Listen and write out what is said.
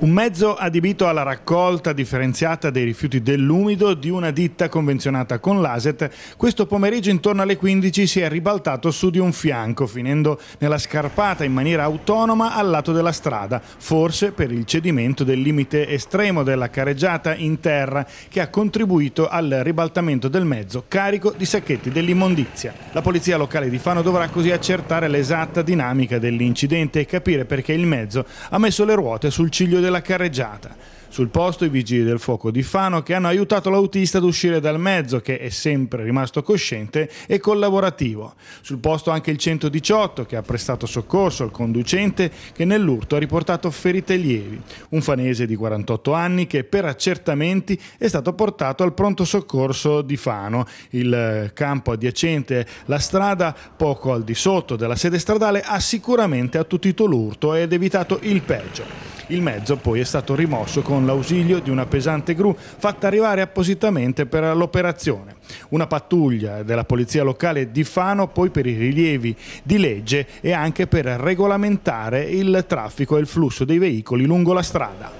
Un mezzo adibito alla raccolta differenziata dei rifiuti dell'umido di una ditta convenzionata con l'ASET, questo pomeriggio intorno alle 15 si è ribaltato su di un fianco, finendo nella scarpata in maniera autonoma al lato della strada, forse per il cedimento del limite estremo della careggiata in terra che ha contribuito al ribaltamento del mezzo carico di sacchetti dell'immondizia. La polizia locale di Fano dovrà così accertare l'esatta dinamica dell'incidente e capire perché il mezzo ha messo le ruote sul cielo sull'aciglio della carreggiata. Sul posto i vigili del fuoco di Fano che hanno aiutato l'autista ad uscire dal mezzo che è sempre rimasto cosciente e collaborativo. Sul posto anche il 118 che ha prestato soccorso al conducente che nell'urto ha riportato ferite lievi. Un fanese di 48 anni che per accertamenti è stato portato al pronto soccorso di Fano. Il eh, campo adiacente la strada poco al di sotto della sede stradale ha sicuramente attutito l'urto ed evitato il peggio. Il mezzo poi è stato rimosso con l'ausilio di una pesante gru fatta arrivare appositamente per l'operazione. Una pattuglia della polizia locale di Fano poi per i rilievi di legge e anche per regolamentare il traffico e il flusso dei veicoli lungo la strada.